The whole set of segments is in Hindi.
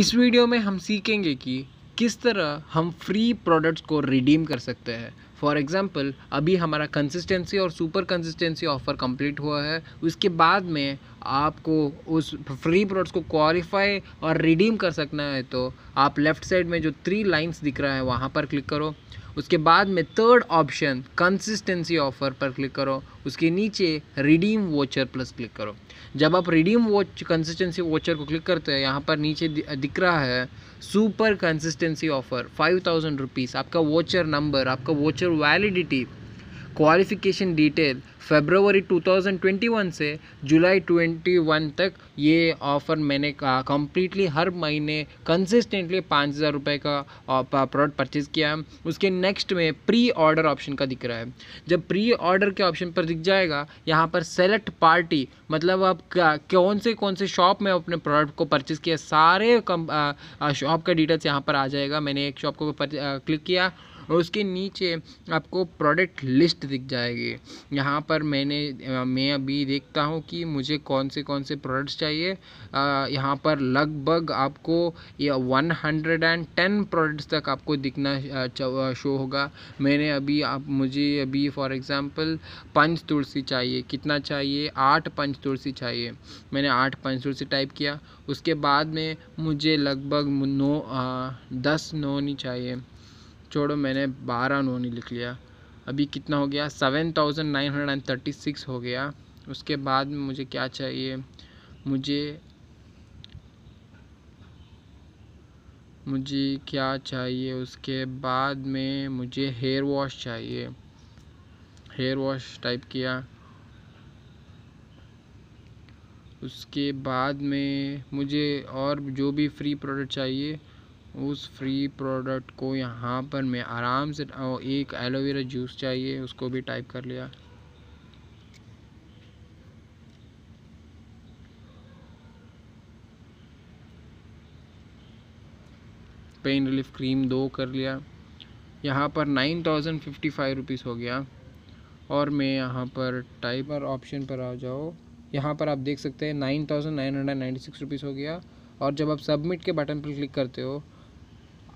इस वीडियो में हम सीखेंगे कि किस तरह हम फ्री प्रोडक्ट्स को रिडीम कर सकते हैं फॉर एग्ज़ाम्पल अभी हमारा कंसिस्टेंसी और सुपर कंसिस्टेंसी ऑफ़र कंप्लीट हुआ है उसके बाद में आपको उस फ्री प्रोडक्ट्स को क्वालिफाई और रिडीम कर सकना है तो आप लेफ़्ट साइड में जो थ्री लाइंस दिख रहा है वहाँ पर क्लिक करो उसके बाद में थर्ड ऑप्शन कंसिस्टेंसी ऑफर पर क्लिक करो उसके नीचे रिडीम वोचर प्लस क्लिक करो जब आप रिडीम वोच कंसिस्टेंसी वोचर को क्लिक करते हैं यहाँ पर नीचे दिख रहा है super consistency offer five thousand rupees आपका वोचर नंबर आपका voucher validity qualification detail February 2021 से जुलाई 21 तक ये ऑफ़र मैंने कम्प्लीटली हर महीने कंसिस्टेंटली पाँच हज़ार रुपये का प्रोडक्ट परचेज़ किया है उसके नेक्स्ट में प्री ऑर्डर ऑप्शन का दिख रहा है जब प्री ऑर्डर के ऑप्शन पर दिख जाएगा यहाँ पर सेलेक्ट पार्टी मतलब आप कौन से कौन से शॉप में अपने प्रोडक्ट को परचेज़ किया सारे शॉप का डिटेल्स यहाँ पर आ जाएगा मैंने एक शॉप को क्लिक किया और उसके नीचे आपको प्रोडक्ट लिस्ट दिख जाएगी यहाँ पर मैंने मैं अभी देखता हूँ कि मुझे कौन से कौन से प्रोडक्ट्स चाहिए यहाँ पर लगभग आपको या one hundred and ten products तक आपको दिखना शो होगा मैंने अभी आप मुझे अभी फॉर एग्ज़ाम्पल पंच तुलसी चाहिए कितना चाहिए आठ पंच तुलसी चाहिए मैंने आठ पंच तुलसी टाइप किया उसके बाद में मुझे लगभग नौ दस नौ नहीं चाहिए छोड़ो मैंने बारह नोनी लिख लिया अभी कितना हो गया seven thousand nine hundred and thirty six हो गया उसके बाद में मुझे क्या चाहिए मुझे मुझे क्या चाहिए उसके बाद में मुझे हेयर वॉश चाहिए हेयर वॉश टाइप किया उसके बाद में मुझे और जो भी फ्री प्रोडक्ट चाहिए उस फ्री प्रोडक्ट को यहाँ पर मैं आराम से एक एलोवेरा जूस चाहिए उसको भी टाइप कर लिया पेन रिलीफ क्रीम दो कर लिया यहाँ पर nine thousand fifty five rupees हो गया और मैं यहाँ पर टाइपर ऑप्शन पर आ जाओ यहाँ पर आप देख सकते हैं nine thousand nine hundred ninety six rupees हो गया और जब आप सबमिट के बटन पर क्लिक करते हो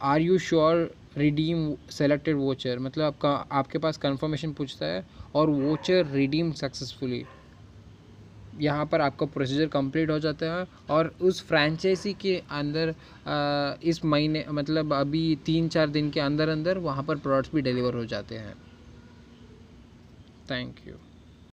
are you sure redeem selected voucher मतलब आपका आपके पास कन्फर्मेशन पूछता है और वोचर रिडीम सक्सेसफुली यहाँ पर आपका प्रोसीजर कंप्लीट हो जाता है और उस फ्रेंचाइजी के अंदर इस महीने मतलब अभी तीन चार दिन के अंदर अंदर वहाँ पर प्रोडक्ट्स भी डिलीवर हो जाते हैं थैंक यू